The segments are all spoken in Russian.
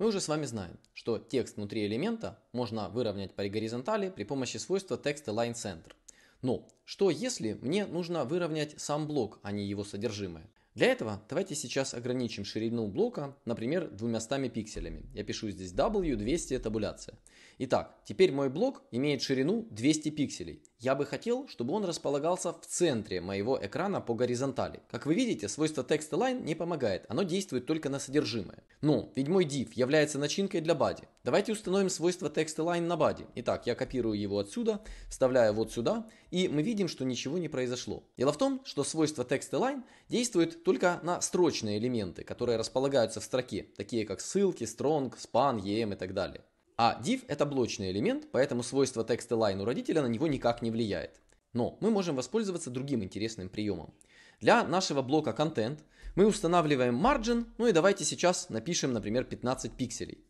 Мы уже с вами знаем, что текст внутри элемента можно выровнять по горизонтали при помощи свойства текста line center. Но что если мне нужно выровнять сам блок, а не его содержимое? Для этого давайте сейчас ограничим ширину блока, например, 200 пикселями. Я пишу здесь W200 табуляция. Итак, теперь мой блок имеет ширину 200 пикселей. Я бы хотел, чтобы он располагался в центре моего экрана по горизонтали. Как вы видите, свойство text align не помогает, оно действует только на содержимое. Но, ведь мой div является начинкой для body. Давайте установим свойство text align на body. Итак, я копирую его отсюда, вставляю вот сюда, и мы видим, что ничего не произошло. Дело в том, что свойство text align действует только на строчные элементы, которые располагаются в строке, такие как ссылки, strong, span, em и так далее. А div это блочный элемент, поэтому свойство текста line у родителя на него никак не влияет. Но мы можем воспользоваться другим интересным приемом. Для нашего блока контент мы устанавливаем margin, ну и давайте сейчас напишем, например, 15 пикселей.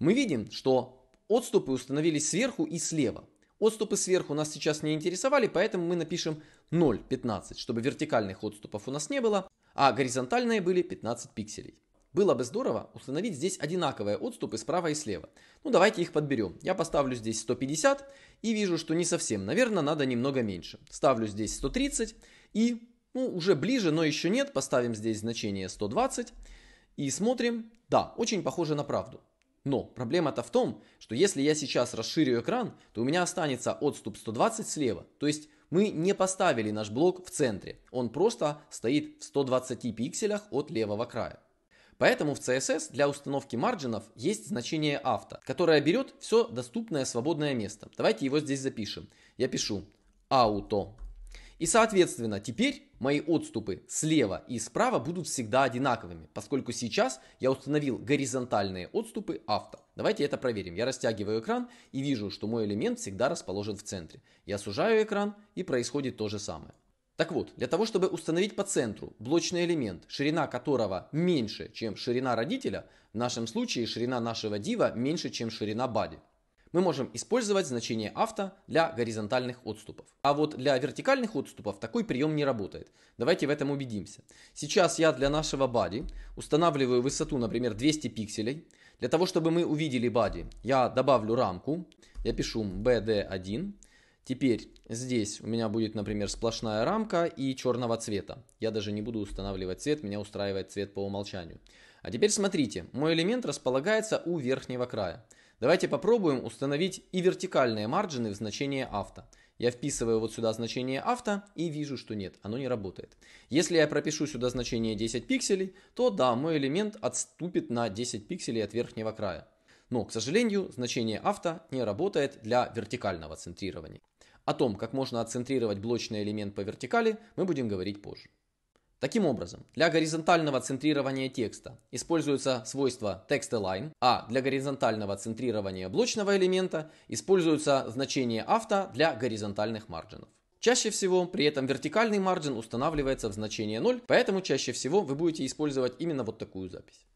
Мы видим, что отступы установились сверху и слева. Отступы сверху нас сейчас не интересовали, поэтому мы напишем 0,15, чтобы вертикальных отступов у нас не было, а горизонтальные были 15 пикселей. Было бы здорово установить здесь одинаковые отступы справа и слева. Ну давайте их подберем. Я поставлю здесь 150 и вижу, что не совсем. Наверное, надо немного меньше. Ставлю здесь 130 и, ну уже ближе, но еще нет, поставим здесь значение 120 и смотрим. Да, очень похоже на правду. Но проблема-то в том, что если я сейчас расширю экран, то у меня останется отступ 120 слева. То есть мы не поставили наш блок в центре, он просто стоит в 120 пикселях от левого края. Поэтому в CSS для установки марджинов есть значение авто, которое берет все доступное свободное место. Давайте его здесь запишем. Я пишу auto и соответственно, теперь мои отступы слева и справа будут всегда одинаковыми, поскольку сейчас я установил горизонтальные отступы авто. Давайте это проверим. Я растягиваю экран и вижу, что мой элемент всегда расположен в центре. Я сужаю экран и происходит то же самое. Так вот, для того, чтобы установить по центру блочный элемент, ширина которого меньше, чем ширина родителя, в нашем случае ширина нашего дива меньше, чем ширина бади мы можем использовать значение авто для горизонтальных отступов. А вот для вертикальных отступов такой прием не работает. Давайте в этом убедимся. Сейчас я для нашего body устанавливаю высоту, например, 200 пикселей. Для того, чтобы мы увидели body, я добавлю рамку. Я пишу BD1. Теперь здесь у меня будет, например, сплошная рамка и черного цвета. Я даже не буду устанавливать цвет, меня устраивает цвет по умолчанию. А теперь смотрите, мой элемент располагается у верхнего края. Давайте попробуем установить и вертикальные маржины в значение авто. Я вписываю вот сюда значение авто и вижу, что нет, оно не работает. Если я пропишу сюда значение 10 пикселей, то да, мой элемент отступит на 10 пикселей от верхнего края. Но, к сожалению, значение авто не работает для вертикального центрирования. О том, как можно отцентрировать блочный элемент по вертикали, мы будем говорить позже. Таким образом, для горизонтального центрирования текста используется свойство text-align, а для горизонтального центрирования блочного элемента используются значения авто для горизонтальных маржинов. Чаще всего при этом вертикальный маржин устанавливается в значение 0, поэтому чаще всего вы будете использовать именно вот такую запись.